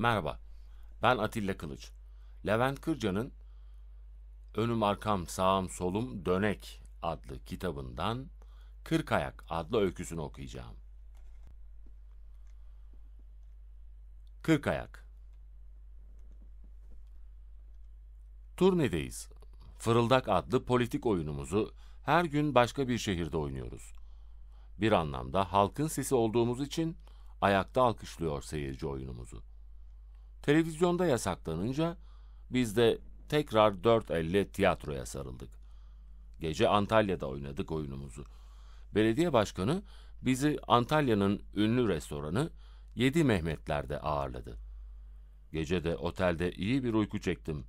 Merhaba, ben Atilla Kılıç. Levent Kırca'nın Önüm Arkam Sağım Solum Dönek adlı kitabından Kırk Ayak adlı öyküsünü okuyacağım. Kırk Ayak Turnedeyiz. Fırıldak adlı politik oyunumuzu her gün başka bir şehirde oynuyoruz. Bir anlamda halkın sesi olduğumuz için ayakta alkışlıyor seyirci oyunumuzu.'' Televizyonda yasaklanınca biz de tekrar 450 tiyatroya sarıldık. Gece Antalya'da oynadık oyunumuzu. Belediye başkanı bizi Antalya'nın ünlü restoranı Yedi Mehmetler'de ağırladı. Gece de otelde iyi bir uyku çektim.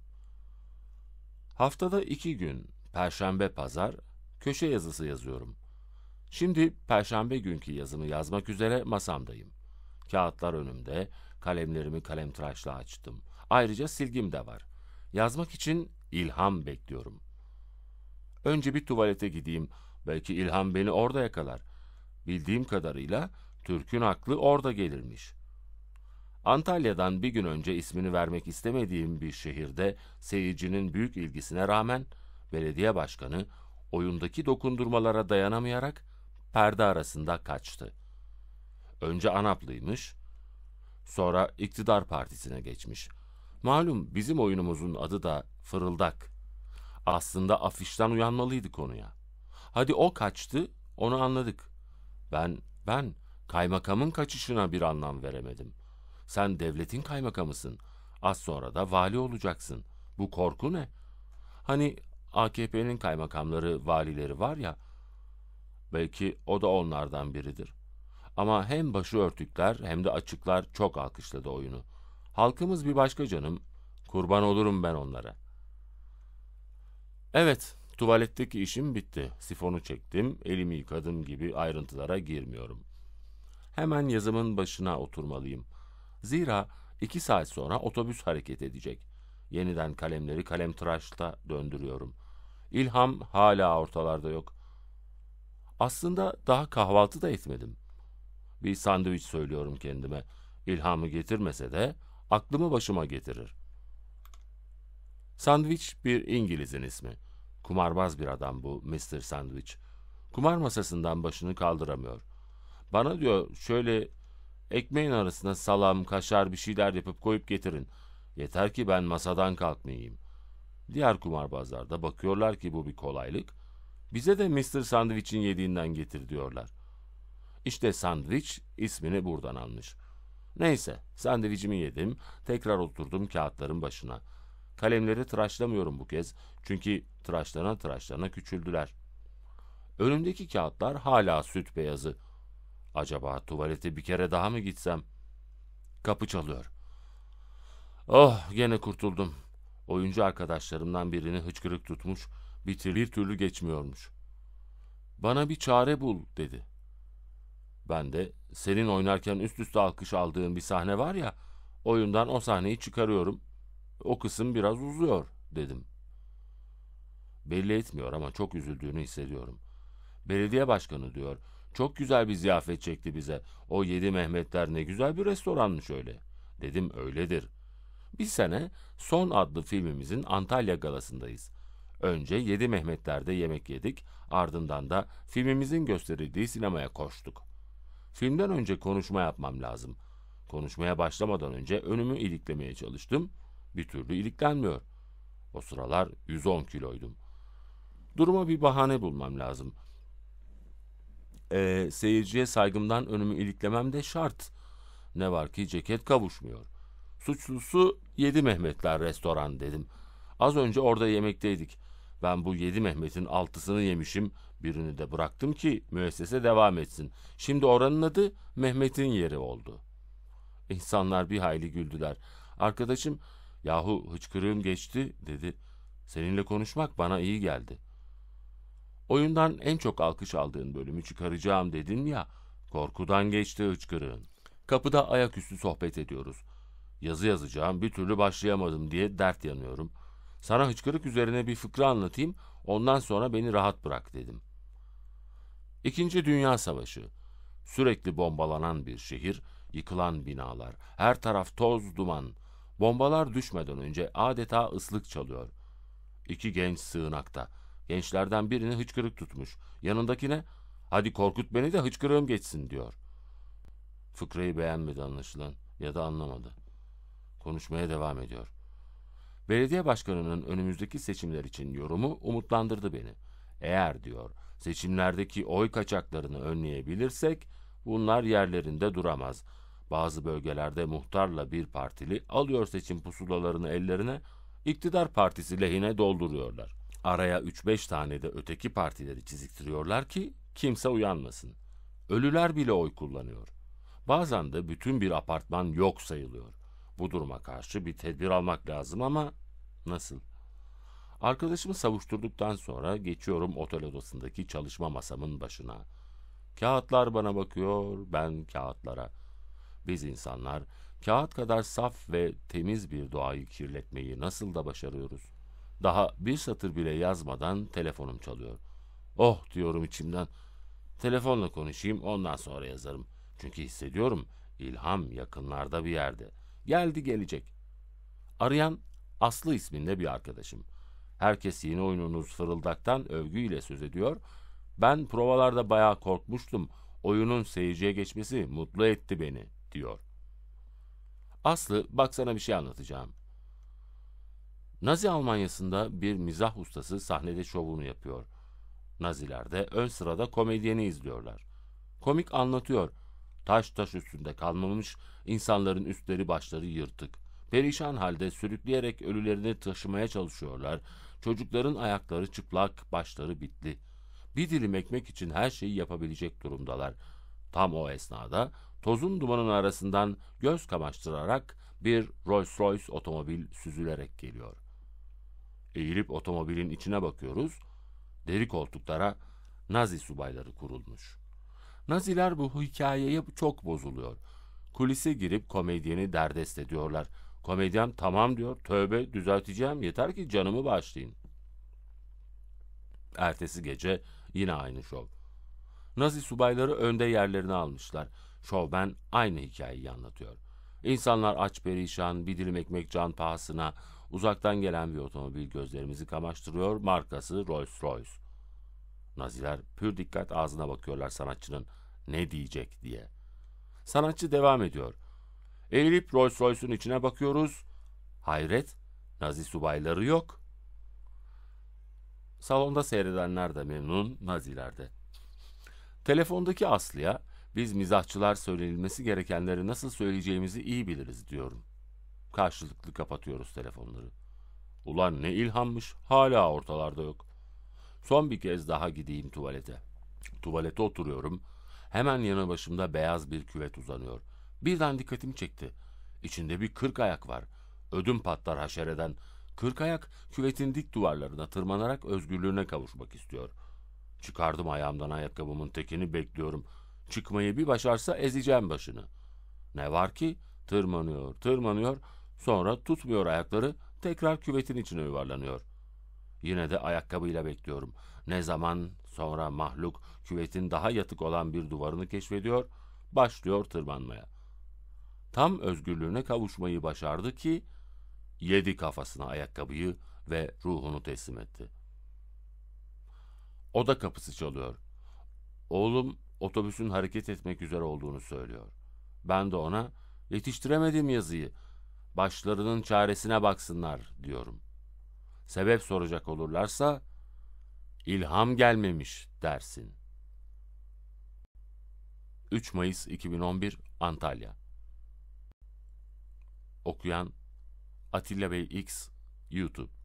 Haftada iki gün, perşembe pazar, köşe yazısı yazıyorum. Şimdi perşembe günkü yazımı yazmak üzere masamdayım. Kağıtlar önümde, kalemlerimi kalem açtım. Ayrıca silgim de var. Yazmak için ilham bekliyorum. Önce bir tuvalete gideyim. Belki ilham beni orada yakalar. Bildiğim kadarıyla Türk'ün aklı orada gelirmiş. Antalya'dan bir gün önce ismini vermek istemediğim bir şehirde seyircinin büyük ilgisine rağmen belediye başkanı oyundaki dokundurmalara dayanamayarak perde arasında kaçtı.'' Önce ANAP'lıymış, sonra iktidar partisine geçmiş. Malum bizim oyunumuzun adı da Fırıldak. Aslında afişten uyanmalıydı konuya. Hadi o kaçtı, onu anladık. Ben, ben kaymakamın kaçışına bir anlam veremedim. Sen devletin kaymakamısın. Az sonra da vali olacaksın. Bu korku ne? Hani AKP'nin kaymakamları, valileri var ya, belki o da onlardan biridir. Ama hem örtükler hem de açıklar çok alkışladı oyunu. Halkımız bir başka canım. Kurban olurum ben onlara. Evet, tuvaletteki işim bitti. Sifonu çektim, elimi yıkadım gibi ayrıntılara girmiyorum. Hemen yazımın başına oturmalıyım. Zira iki saat sonra otobüs hareket edecek. Yeniden kalemleri kalem tıraşta döndürüyorum. İlham hala ortalarda yok. Aslında daha kahvaltı da etmedim.'' Bir sandviç söylüyorum kendime. İlhamı getirmese de aklımı başıma getirir. Sandviç bir İngiliz'in ismi. Kumarbaz bir adam bu Mr. Sandwich. Kumar masasından başını kaldıramıyor. Bana diyor şöyle ekmeğin arasına salam, kaşar bir şeyler yapıp koyup getirin. Yeter ki ben masadan kalkmayayım. Diğer kumarbazlar da bakıyorlar ki bu bir kolaylık. Bize de Mr. Sandwich'in yediğinden getir diyorlar. İşte sandviç ismini buradan almış. Neyse sandviçimi yedim, tekrar oturdum kağıtların başına. Kalemleri tıraşlamıyorum bu kez çünkü tıraşlana tıraşlana küçüldüler. Önümdeki kağıtlar hala süt beyazı. Acaba tuvalete bir kere daha mı gitsem? Kapı çalıyor. Oh gene kurtuldum. Oyuncu arkadaşlarımdan birini hıçkırık tutmuş, bir, bir türlü geçmiyormuş. Bana bir çare bul dedi. Ben de senin oynarken üst üste alkış aldığın bir sahne var ya, oyundan o sahneyi çıkarıyorum. O kısım biraz uzuyor dedim. Belli etmiyor ama çok üzüldüğünü hissediyorum. Belediye başkanı diyor. Çok güzel bir ziyafet çekti bize. O yedi Mehmetler ne güzel bir restoranmış öyle. Dedim öyledir. Bir sene Son adlı filmimizin Antalya galasındayız. Önce Yedi Mehmetler'de yemek yedik, ardından da filmimizin gösterildiği sinemaya koştuk. Filmden önce konuşma yapmam lazım. Konuşmaya başlamadan önce önümü iliklemeye çalıştım. Bir türlü iliklenmiyor. O sıralar 110 kiloydum. Duruma bir bahane bulmam lazım. Ee, seyirciye saygımdan önümü iliklemem de şart. Ne var ki ceket kavuşmuyor. Suçlusu Yedi Mehmetler restoran dedim. Az önce orada yemekteydik. Ben bu Yedi Mehmet'in altısını yemişim Birini de bıraktım ki müessese devam etsin. Şimdi oranın adı Mehmet'in yeri oldu. İnsanlar bir hayli güldüler. Arkadaşım yahu hıçkırığım geçti dedi. Seninle konuşmak bana iyi geldi. Oyundan en çok alkış aldığın bölümü çıkaracağım dedin ya. Korkudan geçti hıçkırığın. Kapıda ayaküstü sohbet ediyoruz. Yazı yazacağım bir türlü başlayamadım diye dert yanıyorum. Sana hıçkırık üzerine bir fıkra anlatayım ondan sonra beni rahat bırak dedim. İkinci Dünya Savaşı. Sürekli bombalanan bir şehir, yıkılan binalar, her taraf toz duman. Bombalar düşmeden önce adeta ıslık çalıyor. İki genç sığınakta. Gençlerden birini hıçkırık tutmuş. Yanındakine hadi korkut beni de hıçkırığım geçsin diyor. Fıkrayı beğenmedi anlaşılan ya da anlamadı. Konuşmaya devam ediyor. Belediye başkanının önümüzdeki seçimler için yorumu umutlandırdı beni.'' Eğer diyor seçimlerdeki oy kaçaklarını önleyebilirsek bunlar yerlerinde duramaz. Bazı bölgelerde muhtarla bir partili alıyor seçim pusulalarını ellerine iktidar partisi lehine dolduruyorlar. Araya 3-5 tane de öteki partileri çiziktiriyorlar ki kimse uyanmasın. Ölüler bile oy kullanıyor. Bazen de bütün bir apartman yok sayılıyor. Bu duruma karşı bir tedbir almak lazım ama nasıl? Arkadaşımı savuşturduktan sonra geçiyorum otel odasındaki çalışma masamın başına. Kağıtlar bana bakıyor, ben kağıtlara. Biz insanlar kağıt kadar saf ve temiz bir doğayı kirletmeyi nasıl da başarıyoruz. Daha bir satır bile yazmadan telefonum çalıyor. Oh diyorum içimden. Telefonla konuşayım ondan sonra yazarım. Çünkü hissediyorum ilham yakınlarda bir yerde. Geldi gelecek. Arayan Aslı isminde bir arkadaşım. Herkes yeni oyununuz Fırıldak'tan övgüyle söz ediyor. Ben provalarda bayağı korkmuştum. Oyunun seyirciye geçmesi mutlu etti beni, diyor. Aslı, baksana bir şey anlatacağım. Nazi Almanyası'nda bir mizah ustası sahnede şovunu yapıyor. Naziler de ön sırada komedyeni izliyorlar. Komik anlatıyor. Taş taş üstünde kalmamış, insanların üstleri başları yırtık. Perişan halde sürükleyerek ölülerini taşımaya çalışıyorlar. Çocukların ayakları çıplak, başları bitli. Bir dilim ekmek için her şeyi yapabilecek durumdalar. Tam o esnada tozun dumanın arasından göz kamaştırarak bir Rolls Royce otomobil süzülerek geliyor. Eğilip otomobilin içine bakıyoruz. Deri koltuklara Nazi subayları kurulmuş. Naziler bu hikayeye çok bozuluyor. Kulise girip komedyeni derdest ediyorlar.'' Komedyen tamam diyor. Tövbe düzelteceğim yeter ki canımı bağışlayın. Ertesi gece yine aynı şov. Nazi subayları önde yerlerini almışlar. Şovmen aynı hikayeyi anlatıyor. İnsanlar aç perişan, bir dilim ekmek can pahasına, uzaktan gelen bir otomobil gözlerimizi kamaştırıyor, markası Rolls Royce. Naziler pür dikkat ağzına bakıyorlar sanatçının ne diyecek diye. Sanatçı devam ediyor.'' Eğilip Rolls Royce'un içine bakıyoruz. Hayret, Nazi subayları yok. Salonda seyredenler de memnun, Naziler de. Telefondaki Aslı'ya biz mizahçılar söylenilmesi gerekenleri nasıl söyleyeceğimizi iyi biliriz diyorum. Karşılıklı kapatıyoruz telefonları. Ulan ne ilhammış hala ortalarda yok. Son bir kez daha gideyim tuvalete. Tuvalete oturuyorum. Hemen yanı başımda beyaz bir küvet uzanıyor. Birden dikkatimi çekti. İçinde bir kırk ayak var. Ödüm patlar haşereden. Kırk ayak küvetin dik duvarlarına tırmanarak özgürlüğüne kavuşmak istiyor. Çıkardım ayağımdan ayakkabımın tekini bekliyorum. Çıkmayı bir başarsa ezeceğim başını. Ne var ki tırmanıyor, tırmanıyor, sonra tutmuyor ayakları, tekrar küvetin içine yuvarlanıyor. Yine de ayakkabıyla bekliyorum. Ne zaman sonra mahluk küvetin daha yatık olan bir duvarını keşfediyor, başlıyor tırmanmaya.'' tam özgürlüğüne kavuşmayı başardı ki yedi kafasına ayakkabıyı ve ruhunu teslim etti. Oda kapısı çalıyor. Oğlum otobüsün hareket etmek üzere olduğunu söylüyor. Ben de ona yetiştiremedim yazıyı. Başlarının çaresine baksınlar diyorum. Sebep soracak olurlarsa ilham gelmemiş dersin. 3 Mayıs 2011 Antalya Okuyan Atilla Bey X YouTube